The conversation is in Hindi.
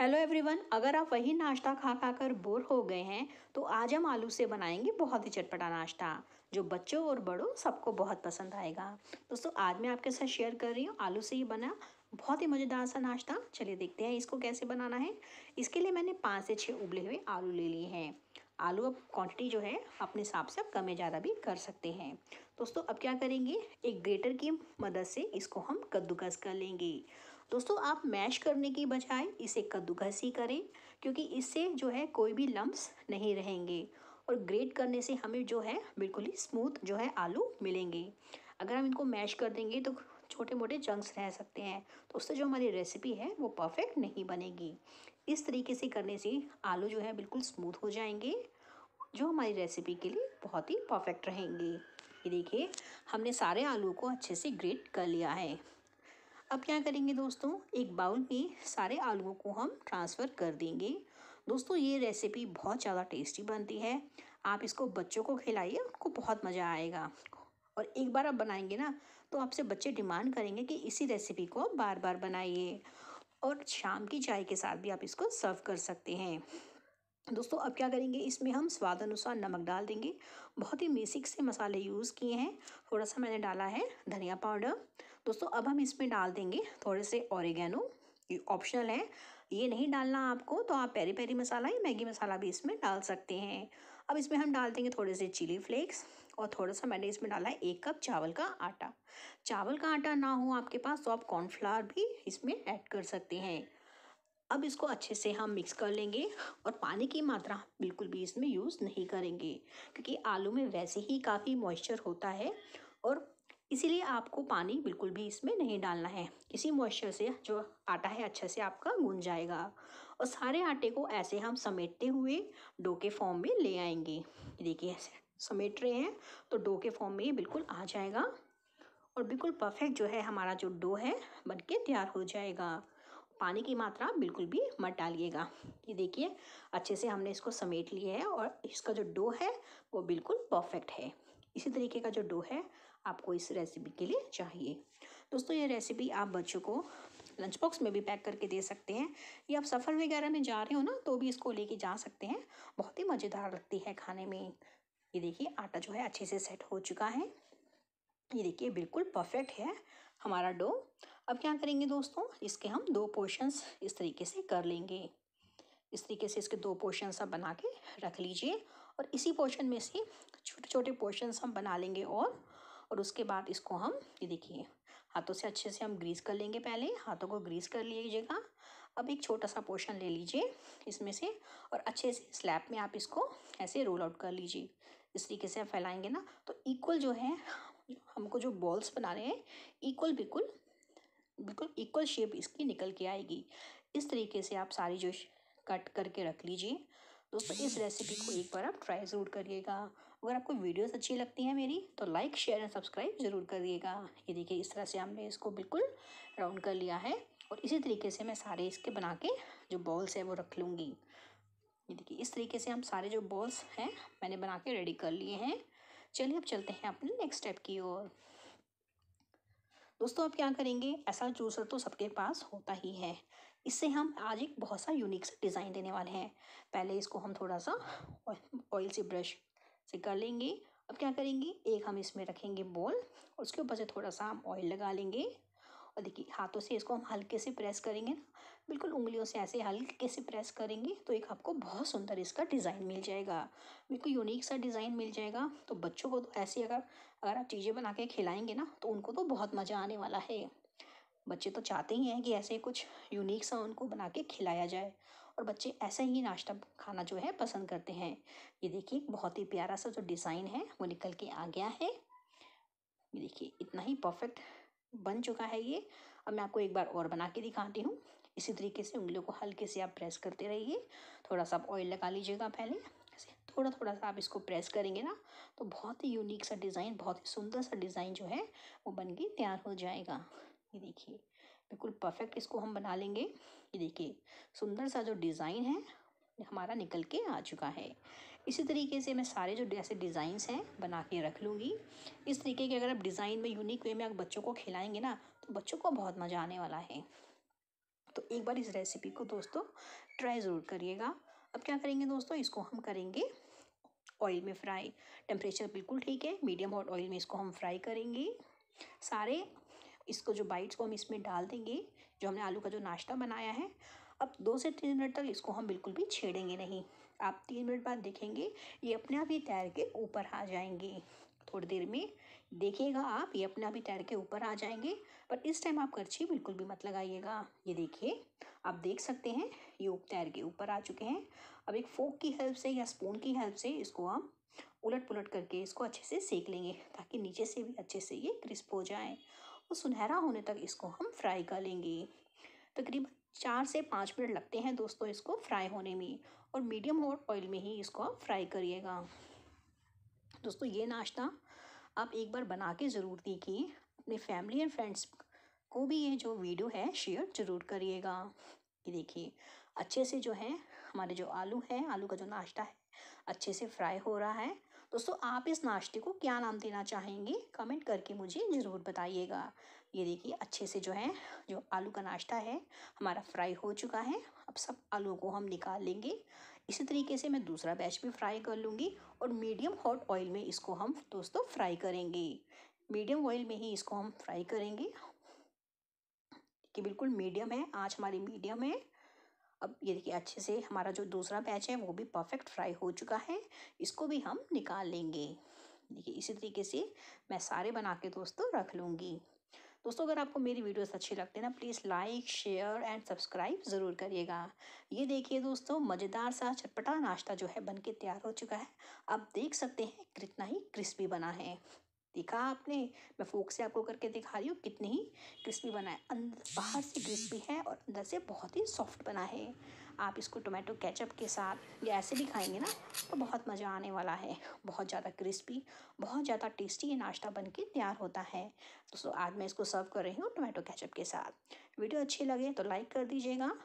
हेलो एवरीवन अगर आप वही नाश्ता खा खा कर बोर हो गए हैं तो आज हम आलू से बनाएंगे बहुत ही चटपटा नाश्ता जो बच्चों और बड़ों सबको बहुत पसंद आएगा दोस्तों आज मैं आपके साथ शेयर कर रही हूँ आलू से ही बना बहुत ही मज़ेदार सा नाश्ता चलिए देखते हैं इसको कैसे बनाना है इसके लिए मैंने पाँच से छः उबले हुए आलू ले लिए हैं आलू अब क्वांटिटी जो है अपने हिसाब से आप कम या ज़्यादा भी कर सकते हैं दोस्तों अब क्या करेंगे एक ग्रेटर की मदद से इसको हम कद्दूकस कर लेंगे दोस्तों आप मैश करने की बजाय इसे कद्दूकस ही करें क्योंकि इससे जो है कोई भी लम्ब्स नहीं रहेंगे और ग्रेट करने से हमें जो है बिल्कुल ही स्मूथ जो है आलू मिलेंगे अगर हम इनको मैश कर देंगे तो छोटे मोटे जंक्स रह सकते हैं तो उससे जो हमारी रेसिपी है वो परफेक्ट नहीं बनेगी इस तरीके से करने से आलू जो है बिल्कुल स्मूथ हो जाएंगे जो हमारी रेसिपी के लिए बहुत ही परफेक्ट रहेंगे ये देखिए हमने सारे आलू को अच्छे से ग्रेट कर लिया है अब क्या करेंगे दोस्तों एक बाउल में सारे आलुओं को हम ट्रांसफ़र कर देंगे दोस्तों ये रेसिपी बहुत ज़्यादा टेस्टी बनती है आप इसको बच्चों को खिलाइए उनको बहुत मज़ा आएगा और एक बार आप बनाएंगे ना तो आपसे बच्चे डिमांड करेंगे कि इसी रेसिपी को बार बार बनाइए और शाम की चाय के साथ भी आप इसको सर्व कर सकते हैं दोस्तों अब क्या करेंगे इसमें हम स्वाद अनुसार नमक डाल देंगे बहुत ही बेसिक से मसाले यूज़ किए हैं थोड़ा सा मैंने डाला है धनिया पाउडर दोस्तों अब हम इसमें डाल देंगे थोड़े से ऑरिगेनो ये ऑप्शनल है ये नहीं डालना आपको तो आप पेरी पेरी मसाला या मैगी मसाला भी इसमें डाल सकते हैं अब इसमें हम डाल देंगे थोड़े से चिली फ्लेक्स और थोड़ा सा मैंने इसमें डाला है एक कप चावल का आटा चावल का आटा ना हो आपके पास तो आप कॉर्नफ्लावर भी इसमें ऐड कर सकते हैं अब इसको अच्छे से हम मिक्स कर लेंगे और पानी की मात्रा बिल्कुल भी इसमें यूज़ नहीं करेंगे क्योंकि आलू में वैसे ही काफ़ी मॉइस्चर होता है और इसीलिए आपको पानी बिल्कुल भी इसमें नहीं डालना है इसी मॉइस्चर से जो आटा है अच्छे से आपका गूंज जाएगा और सारे आटे को ऐसे हम समेटते हुए डो के फॉर्म में ले आएंगे देखिए ऐसे समेट रहे हैं तो डो के फॉर्म में ये बिल्कुल आ जाएगा और बिल्कुल परफेक्ट जो है हमारा जो डो है बन के तैयार हो जाएगा पानी की मात्रा बिल्कुल भी मत डालिएगा ये देखिए अच्छे से हमने इसको समेट लिया है और इसका जो डो है वो बिल्कुल परफेक्ट है इसी तरीके का जो डो है आपको इस रेसिपी के लिए चाहिए दोस्तों ये रेसिपी आप बच्चों को लंच बॉक्स में भी पैक करके दे सकते हैं या आप सफ़र वगैरह में जा रहे हो ना तो भी इसको लेके जा सकते हैं बहुत ही मज़ेदार लगती है खाने में ये देखिए आटा जो है अच्छे से सेट हो चुका है ये देखिए बिल्कुल परफेक्ट है हमारा डो अब क्या करेंगे दोस्तों इसके हम दो पोर्शंस इस तरीके से कर लेंगे इस तरीके से इसके दो पोर्शंस आप बना के रख लीजिए और इसी पोर्शन में से छोटे छोटे पोर्शंस हम बना लेंगे और और उसके बाद इसको हम ये देखिए हाथों से अच्छे से हम ग्रीस कर लेंगे पहले हाथों को ग्रीस कर लीजिएगा अब एक छोटा सा पोर्शन ले लीजिए इसमें से और अच्छे से स्लैब में आप इसको ऐसे रोल आउट कर लीजिए इस तरीके से आप फैलाएंगे ना तो इक्वल जो है हमको जो बॉल्स बना रहे हैं इक्वल बिल्कुल बिल्कुल इक्वल शेप इसकी निकल के आएगी इस तरीके से आप सारी जो कट करके रख लीजिए दोस्तों इस रेसिपी को एक बार आप ट्राई ज़रूर करिएगा अगर आपको वीडियोस अच्छी लगती हैं मेरी तो लाइक शेयर एंड सब्सक्राइब ज़रूर करिएगा ये देखिए इस तरह से हमने इसको बिल्कुल राउंड कर लिया है और इसी तरीके से मैं सारे इसके बना के जो बॉल्स है वो रख लूँगी ये देखिए इस तरीके से हम सारे जो बॉल्स हैं मैंने बना के रेडी कर लिए हैं चलिए अब चलते हैं अपने नेक्स्ट स्टेप की ओर दोस्तों आप क्या करेंगे ऐसा चूसर तो सबके पास होता ही है इससे हम आज एक बहुत सा यूनिक सा डिज़ाइन देने वाले हैं पहले इसको हम थोड़ा सा ऑयल से ब्रश से कर लेंगे अब क्या करेंगे एक हम इसमें रखेंगे बॉल उसके ऊपर से थोड़ा सा हम ऑयल लगा लेंगे और देखिए हाथों से इसको हम हल्के से प्रेस करेंगे ना बिल्कुल उंगलियों से ऐसे हल्के से प्रेस करेंगे तो एक आपको बहुत सुंदर इसका डिज़ाइन मिल जाएगा बिल्कुल यूनिक सा डिज़ाइन मिल जाएगा तो बच्चों को तो ऐसे अगर अगर आप चीज़ें बना के खिलाएंगे ना तो उनको तो बहुत मज़ा आने वाला है बच्चे तो चाहते ही हैं कि ऐसे कुछ यूनिक सा उनको बना के खिलाया जाए और बच्चे ऐसा ही नाश्ता खाना जो है पसंद करते हैं ये देखिए बहुत ही प्यारा सा जो डिज़ाइन है वो निकल के आ गया है ये देखिए इतना ही परफेक्ट बन चुका है ये अब मैं आपको एक बार और बना के दिखाती हूँ इसी तरीके से उंगलियों को हल्के से आप प्रेस करते रहिए थोड़ा सा आप ऑयल लगा लीजिएगा पहले ऐसे थोड़ा थोड़ा सा आप इसको प्रेस करेंगे ना तो बहुत ही यूनिक सा डिज़ाइन बहुत ही सुंदर सा डिज़ाइन जो है वो बन के तैयार हो जाएगा ये देखिए बिल्कुल परफेक्ट इसको हम बना लेंगे ये देखिए सुंदर सा जो डिज़ाइन है हमारा निकल के आ चुका है इसी तरीके से मैं सारे जो ऐसे डिज़ाइंस हैं बना के रख लूँगी इस तरीके के अगर आप डिज़ाइन में यूनिक वे में आप बच्चों को खिलाएंगे ना तो बच्चों को बहुत मज़ा आने वाला है तो एक बार इस रेसिपी को दोस्तों ट्राई ज़रूर करिएगा अब क्या करेंगे दोस्तों इसको हम करेंगे ऑयल में फ्राई टेम्परेचर बिल्कुल ठीक है मीडियम हॉट ऑयल में इसको हम फ्राई करेंगे सारे इसको जो बाइट्स को हम इसमें डाल देंगे जो हमने आलू का जो नाश्ता बनाया है अब दो से तीन मिनट तक इसको हम बिल्कुल भी छेड़ेंगे नहीं आप तीन मिनट बाद देखेंगे ये अपने आप ही तैर के ऊपर आ जाएंगे थोड़ी देर में देखिएगा आप ये अपने आप ही तैर के ऊपर आ जाएंगे पर इस टाइम आप करछी बिल्कुल भी मत लगाइएगा ये देखिए आप देख सकते हैं ये तैर के ऊपर आ चुके हैं अब एक फोक की हेल्प से या स्पून की हेल्प से इसको हम उलट पुलट करके इसको अच्छे से सेक लेंगे ताकि नीचे से भी अच्छे से ये क्रिस्प हो जाए और सुनहरा होने तक इसको हम फ्राई कर लेंगे तकरीबन चार से पाँच मिनट लगते हैं दोस्तों इसको फ्राई होने में और मीडियम हॉट ऑयल में ही इसको आप फ्राई करिएगा दोस्तों ये नाश्ता आप एक बार बना के ज़रूर देखिए अपने फैमिली एंड फ्रेंड्स को भी ये जो वीडियो है शेयर ज़रूर करिएगा ये देखिए अच्छे से जो है हमारे जो आलू है आलू का जो नाश्ता है अच्छे से फ्राई हो रहा है दोस्तों आप इस नाश्ते को क्या नाम देना चाहेंगे कमेंट करके मुझे ज़रूर बताइएगा ये देखिए अच्छे से जो है जो आलू का नाश्ता है हमारा फ्राई हो चुका है अब सब आलूओं को हम निकाल लेंगे इसी तरीके से मैं दूसरा बैच भी फ्राई कर लूँगी और मीडियम हॉट ऑयल में इसको हम दोस्तों फ्राई करेंगे मीडियम ऑयल में ही इसको हम फ्राई करेंगे कि बिल्कुल मीडियम है आँच हमारी मीडियम है अब ये देखिए अच्छे से हमारा जो दूसरा बैच है वो भी परफेक्ट फ्राई हो चुका है इसको भी हम निकाल लेंगे देखिए इसी तरीके से मैं सारे बना के दोस्तों रख लूँगी दोस्तों अगर आपको मेरी वीडियोस अच्छी लगती है ना please like share and subscribe ज़रूर करिएगा ये देखिए दोस्तों मज़ेदार सा चटपटा नाश्ता जो है बन के तैयार हो चुका है आप देख सकते हैं कितना ही क्रिस्पी बना है देखा आपने मैं फोक से आपको करके दिखा रही हूँ कितनी ही क्रिस्पी बना है अंदर बाहर से क्रिस्पी है और अंदर से बहुत ही सॉफ्ट बना है आप इसको टोमेटो केचप के साथ या ऐसे भी खाएंगे ना तो बहुत मज़ा आने वाला है बहुत ज़्यादा क्रिस्पी बहुत ज़्यादा टेस्टी ये नाश्ता बन के तैयार होता है दोस्तों आज मैं इसको सर्व कर रही हूँ टोमेटो केचप के साथ वीडियो अच्छी लगे तो लाइक कर दीजिएगा